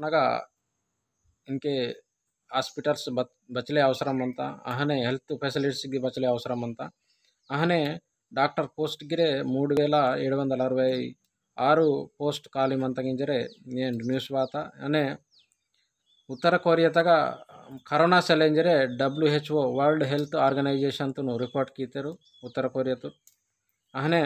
E hospitals ಬಚ್ಚಲೇ ಅವಸರಂತ ಆನೆ health ಫೆಸಿಲಿಟೀಸ್ಗೆ ಬಚ್ಚಲೇ ಅವಸರಂತ ಆನೆ doctor post ಗಿರೇ ಮೂಲ ಏಳು ವಂದಲ ಅರವೈ ಆರು ಪೋಸ್ಟ್ ಖಾಲಿ ಅಂತ ಗಂಜಿಂಜರೇ ನೂಸ್ ವಾತ ಅನೆ ಉತ್ತರ ಕೊರಿಯತ ಕರೋನಾ ಸೆಲೆಂಜರೇ ಡಬ್ಲ್ಯೂಹೆಚ್ ವರ್ಲ್ಡ್ ಹೆಲ್ತ್ ಆರ್ಗನೈಜೇಷನ್ ತು ರಿಪೋರ್ಟ್ ಕೀತರು ಉತ್ತರ ಕೊರಿಯಾತು ಅಹನೆ